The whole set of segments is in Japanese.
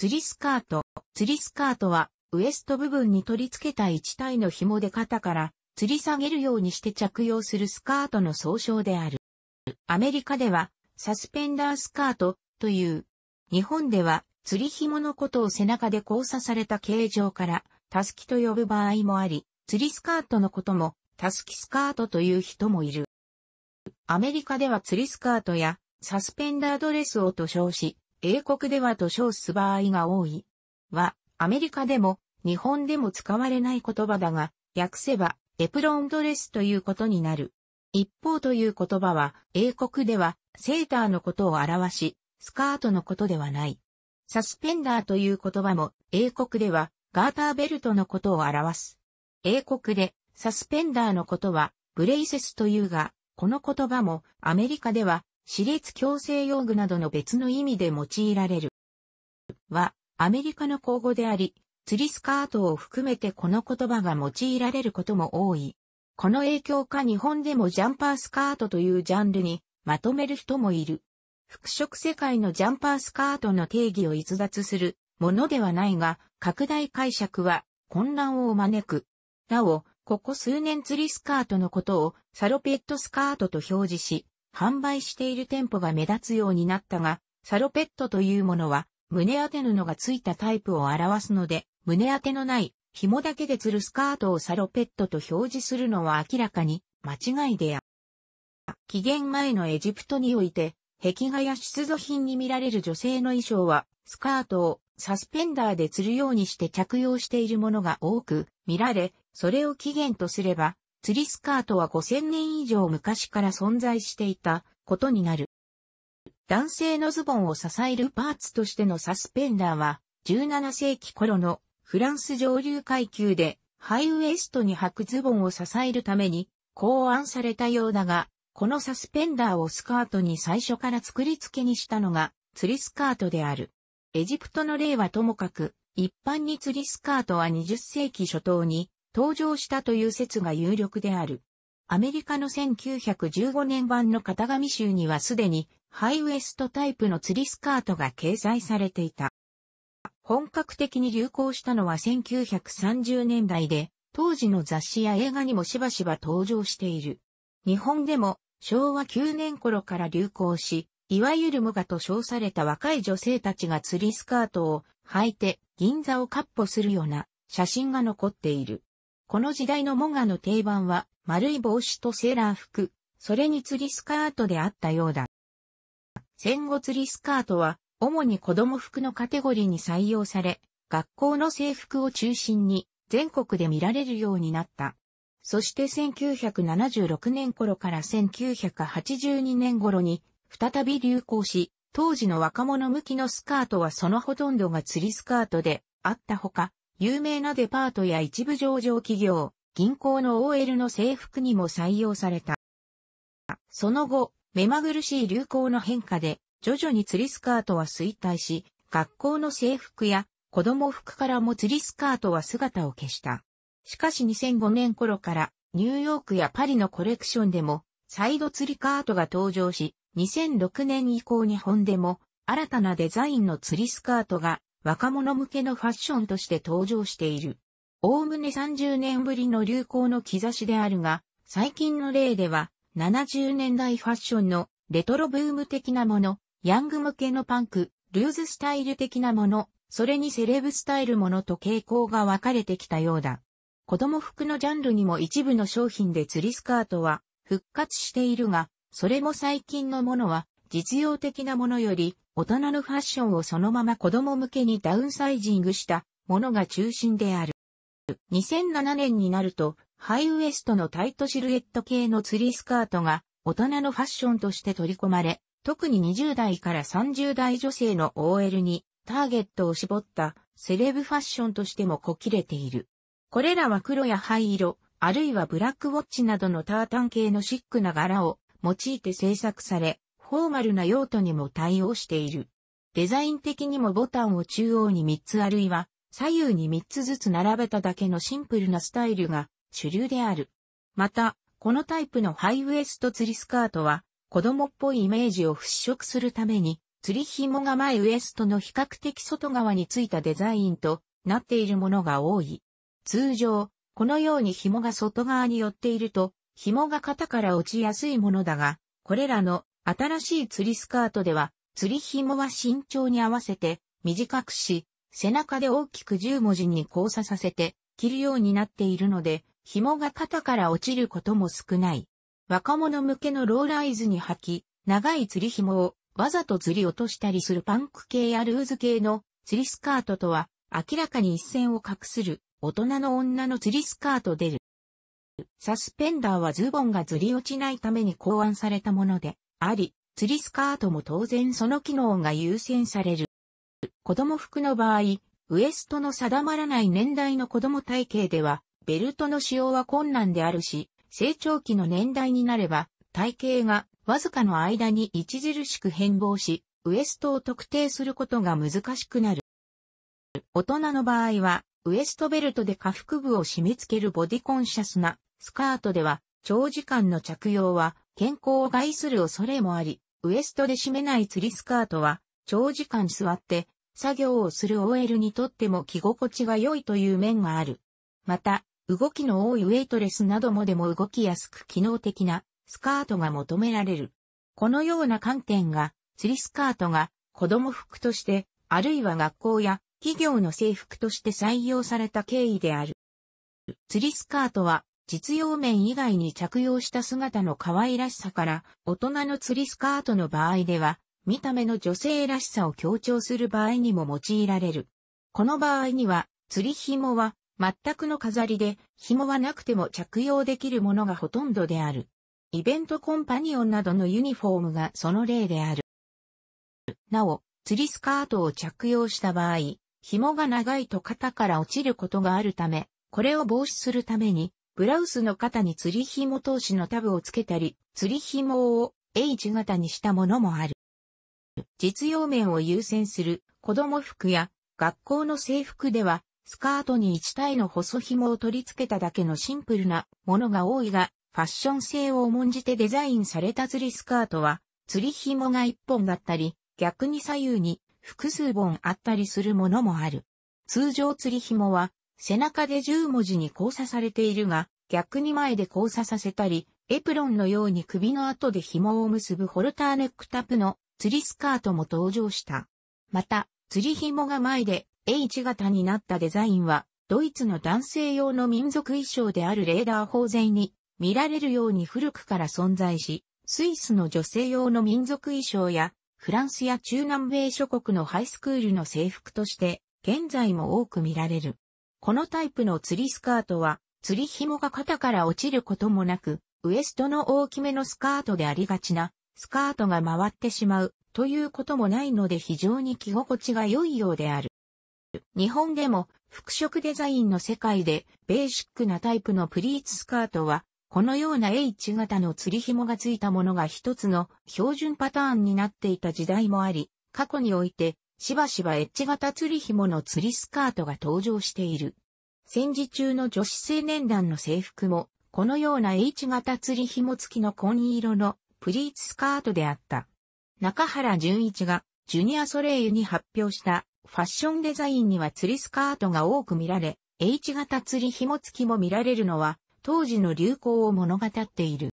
釣りスカート。釣りスカートは、ウエスト部分に取り付けた一体の紐で肩から吊り下げるようにして着用するスカートの総称である。アメリカでは、サスペンダースカートという。日本では、釣り紐のことを背中で交差された形状から、タスキと呼ぶ場合もあり、釣りスカートのことも、タスキスカートという人もいる。アメリカでは釣りスカートや、サスペンダードレスをと称し、英国ではと称す場合が多い。は、アメリカでも、日本でも使われない言葉だが、訳せば、エプロンドレスということになる。一方という言葉は、英国では、セーターのことを表し、スカートのことではない。サスペンダーという言葉も、英国では、ガーターベルトのことを表す。英国で、サスペンダーのことは、ブレイセスというが、この言葉も、アメリカでは、歯列矯正用具などの別の意味で用いられる。は、アメリカの口語であり、釣りスカートを含めてこの言葉が用いられることも多い。この影響か日本でもジャンパースカートというジャンルにまとめる人もいる。服飾世界のジャンパースカートの定義を逸脱するものではないが、拡大解釈は混乱を招く。なお、ここ数年釣りスカートのことをサロペットスカートと表示し、販売している店舗が目立つようになったが、サロペットというものは、胸当て布がついたタイプを表すので、胸当てのない紐だけで吊るスカートをサロペットと表示するのは明らかに間違いである。紀元前のエジプトにおいて、壁画や出土品に見られる女性の衣装は、スカートをサスペンダーで吊るようにして着用しているものが多く見られ、それを起源とすれば、釣りスカートは5000年以上昔から存在していたことになる。男性のズボンを支えるパーツとしてのサスペンダーは、17世紀頃のフランス上流階級でハイウエストに履くズボンを支えるために考案されたようだが、このサスペンダーをスカートに最初から作り付けにしたのが釣りスカートである。エジプトの例はともかく、一般に釣りスカートは20世紀初頭に登場したという説が有力である。アメリカの1915年版の型紙集にはすでにハイウエストタイプの釣りスカートが掲載されていた。本格的に流行したのは1930年代で、当時の雑誌や映画にもしばしば登場している。日本でも昭和9年頃から流行し、いわゆるモガと称された若い女性たちが釣りスカートを履いて銀座をカッポするような写真が残っている。この時代のモガの定番は、丸い帽子とセーラー服、それに釣りスカートであったようだ。戦後釣りスカートは、主に子供服のカテゴリーに採用され、学校の制服を中心に全国で見られるようになった。そして1976年頃から1982年頃に再び流行し、当時の若者向きのスカートはそのほとんどが釣りスカートであったほか、有名なデパートや一部上場企業、銀行の OL の制服にも採用された。その後、目まぐるしい流行の変化で、徐々に釣りスカートは衰退し、学校の制服や子供服からも釣りスカートは姿を消した。しかし2005年頃からニューヨークやパリのコレクションでもサイド釣りカートが登場し、2006年以降日本でも新たなデザインの釣りスカートが若者向けのファッションとして登場している。おおむね30年ぶりの流行の兆しであるが、最近の例では、70年代ファッションのレトロブーム的なもの、ヤング向けのパンク、ルーズスタイル的なもの、それにセレブスタイルものと傾向が分かれてきたようだ。子供服のジャンルにも一部の商品で釣りスカートは復活しているが、それも最近のものは実用的なものより大人のファッションをそのまま子供向けにダウンサイジングしたものが中心である。2007年になると、ハイウエストのタイトシルエット系のツリースカートが大人のファッションとして取り込まれ、特に20代から30代女性の OL にターゲットを絞ったセレブファッションとしてもこきれている。これらは黒や灰色、あるいはブラックウォッチなどのタータン系のシックな柄を用いて制作され、フォーマルな用途にも対応している。デザイン的にもボタンを中央に3つあるいは左右に3つずつ並べただけのシンプルなスタイルが主流である。また、このタイプのハイウエスト釣りスカートは子供っぽいイメージを払拭するために釣り紐が前ウエストの比較的外側についたデザインとなっているものが多い。通常、このように紐が外側に寄っていると、紐が肩から落ちやすいものだが、これらの新しい釣りスカートでは、釣り紐は身長に合わせて短くし、背中で大きく10文字に交差させて着るようになっているので、紐が肩から落ちることも少ない。若者向けのローライズに履き、長い釣り紐をわざと釣り落としたりするパンク系やルーズ系の釣りスカートとは明らかに一線を画する大人の女の釣りスカート出る。サスペンダーはズボンがずり落ちないために考案されたもので、あり、釣りスカートも当然その機能が優先される。子供服の場合、ウエストの定まらない年代の子供体型では、ベルトの使用は困難であるし、成長期の年代になれば、体型がわずかの間に著しく変貌し、ウエストを特定することが難しくなる。大人の場合は、ウエストベルトで下腹部を締め付けるボディコンシャスなスカートでは、長時間の着用は健康を害する恐れもあり、ウエストで締めない釣りスカートは、長時間座って、作業をする OL にとっても着心地が良いという面がある。また、動きの多いウェイトレスなどもでも動きやすく機能的なスカートが求められる。このような観点が、釣りスカートが子供服として、あるいは学校や企業の制服として採用された経緯である。釣りスカートは実用面以外に着用した姿の可愛らしさから、大人の釣りスカートの場合では、見た目の女性らしさを強調する場合にも用いられる。この場合には、釣り紐は全くの飾りで、紐はなくても着用できるものがほとんどである。イベントコンパニオンなどのユニフォームがその例である。なお、釣りスカートを着用した場合、紐が長いと肩から落ちることがあるため、これを防止するために、ブラウスの肩に釣り紐通しのタブをつけたり、釣り紐を H 型にしたものもある。実用面を優先する子供服や学校の制服では、スカートに1体の細紐を取り付けただけのシンプルなものが多いが、ファッション性を重んじてデザインされた釣りスカートは、釣り紐が1本だったり、逆に左右に複数本あったりするものもある。通常釣り紐は背中で10文字に交差されているが、逆に前で交差させたり、エプロンのように首の後で紐を結ぶホルターネックタップの釣りスカートも登場した。また、釣り紐が前で H 型になったデザインは、ドイツの男性用の民族衣装であるレーダー法前に見られるように古くから存在し、スイスの女性用の民族衣装や、フランスや中南米諸国のハイスクールの制服として、現在も多く見られる。このタイプの釣りスカートは、釣り紐が肩から落ちることもなく、ウエストの大きめのスカートでありがちな、スカートが回ってしまう、ということもないので非常に着心地が良いようである。日本でも、服飾デザインの世界で、ベーシックなタイプのプリーツスカートは、このような H 型の釣り紐がついたものが一つの標準パターンになっていた時代もあり、過去においてしばしばエッジ型釣り紐の釣りスカートが登場している。戦時中の女子青年団の制服も、このような H 型釣り紐付きの紺色のプリーツスカートであった。中原淳一がジュニアソレイユに発表したファッションデザインには釣りスカートが多く見られ、H 型釣り紐付きも見られるのは当時の流行を物語っている。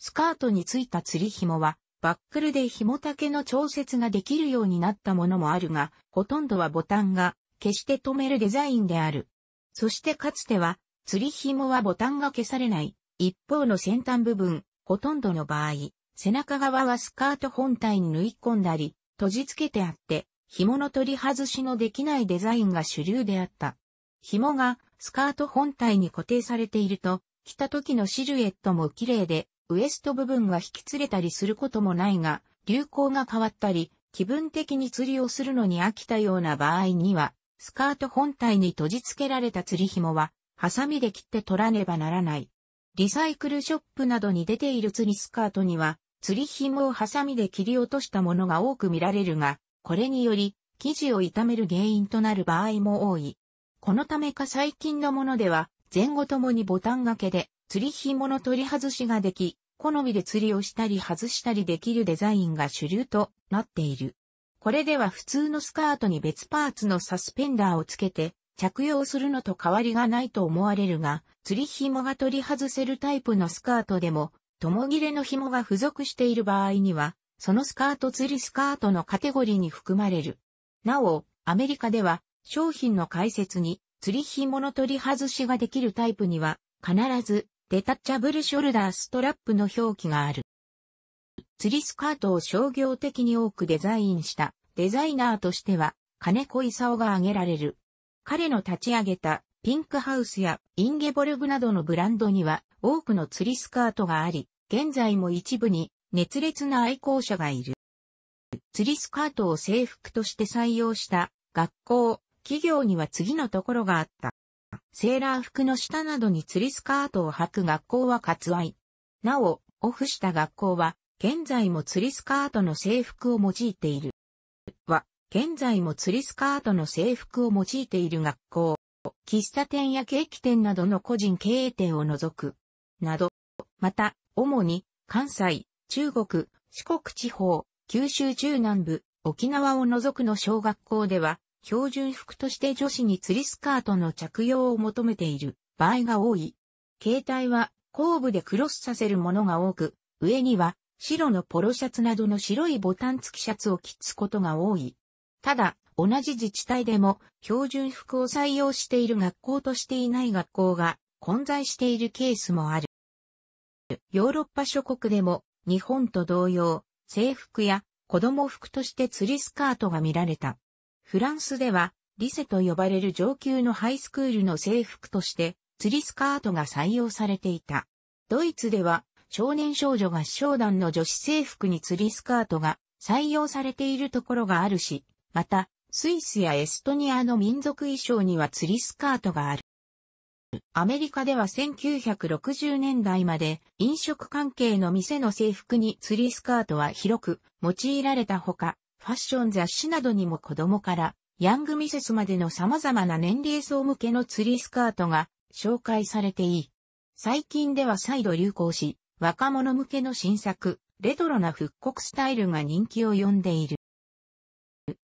スカートについた釣り紐はバックルで紐丈の調節ができるようになったものもあるが、ほとんどはボタンが決して止めるデザインである。そしてかつては、釣り紐はボタンが消されない。一方の先端部分、ほとんどの場合、背中側はスカート本体に縫い込んだり、閉じ付けてあって、紐の取り外しのできないデザインが主流であった。紐がスカート本体に固定されていると、着た時のシルエットも綺麗で、ウエスト部分が引き連れたりすることもないが、流行が変わったり、気分的に釣りをするのに飽きたような場合には、スカート本体に閉じ付けられた釣り紐は、ハサミで切って取らねばならない。リサイクルショップなどに出ている釣りスカートには、釣り紐をハサミで切り落としたものが多く見られるが、これにより、生地を傷める原因となる場合も多い。このためか最近のものでは、前後ともにボタン掛けで、釣り紐の取り外しができ、好みで釣りをしたり外したりできるデザインが主流となっている。これでは普通のスカートに別パーツのサスペンダーをつけて着用するのと変わりがないと思われるが、釣り紐が取り外せるタイプのスカートでも、共切れの紐が付属している場合には、そのスカート釣りスカートのカテゴリーに含まれる。なお、アメリカでは商品の解説に釣り紐の取り外しができるタイプには必ずデタッチャブルショルダーストラップの表記がある。釣りスカートを商業的に多くデザインしたデザイナーとしては金子勲が挙げられる。彼の立ち上げたピンクハウスやインゲボルグなどのブランドには多くの釣りスカートがあり、現在も一部に熱烈な愛好者がいる。釣りスカートを制服として採用した学校、企業には次のところがあった。セーラー服の下などに釣りスカートを履く学校は割愛。なお、オフした学校は、現在も釣りスカートの制服を用いている。は、現在も釣りスカートの制服を用いている学校。喫茶店やケーキ店などの個人経営店を除く。など、また、主に、関西、中国、四国地方、九州中南部、沖縄を除くの小学校では、標準服として女子に釣りスカートの着用を求めている場合が多い。携帯は後部でクロスさせるものが多く、上には白のポロシャツなどの白いボタン付きシャツを着つことが多い。ただ、同じ自治体でも標準服を採用している学校としていない学校が混在しているケースもある。ヨーロッパ諸国でも日本と同様、制服や子供服として釣りスカートが見られた。フランスでは、リセと呼ばれる上級のハイスクールの制服として、釣りスカートが採用されていた。ドイツでは、少年少女合唱団の女子制服に釣りスカートが採用されているところがあるし、また、スイスやエストニアの民族衣装には釣りスカートがある。アメリカでは1960年代まで飲食関係の店の制服に釣りスカートは広く用いられたほか、ファッション雑誌などにも子供からヤングミセスまでの様々な年齢層向けのツリースカートが紹介されていい。最近では再度流行し、若者向けの新作、レトロな復刻スタイルが人気を呼んでいる。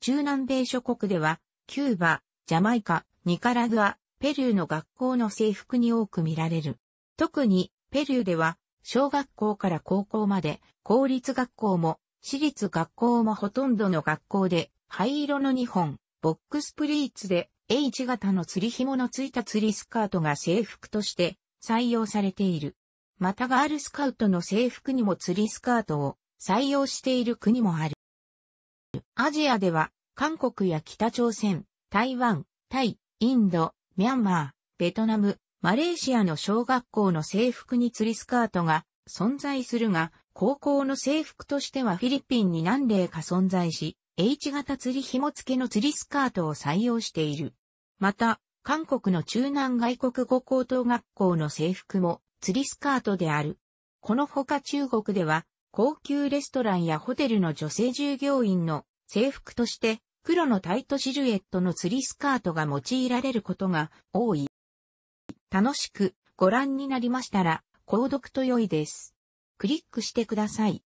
中南米諸国では、キューバ、ジャマイカ、ニカラグア、ペルーの学校の制服に多く見られる。特に、ペルーでは、小学校から高校まで、公立学校も私立学校もほとんどの学校で、灰色の2本、ボックスプリーツで H 型の釣り紐のついた釣りスカートが制服として採用されている。またガールスカウトの制服にも釣りスカートを採用している国もある。アジアでは、韓国や北朝鮮、台湾、タイ、インド、ミャンマー、ベトナム、マレーシアの小学校の制服に釣りスカートが存在するが、高校の制服としてはフィリピンに何例か存在し、H 型釣り紐付けの釣りスカートを採用している。また、韓国の中南外国語高等学校の制服も釣りスカートである。このほか中国では、高級レストランやホテルの女性従業員の制服として、黒のタイトシルエットの釣りスカートが用いられることが多い。楽しくご覧になりましたら、購読と良いです。クリックしてください。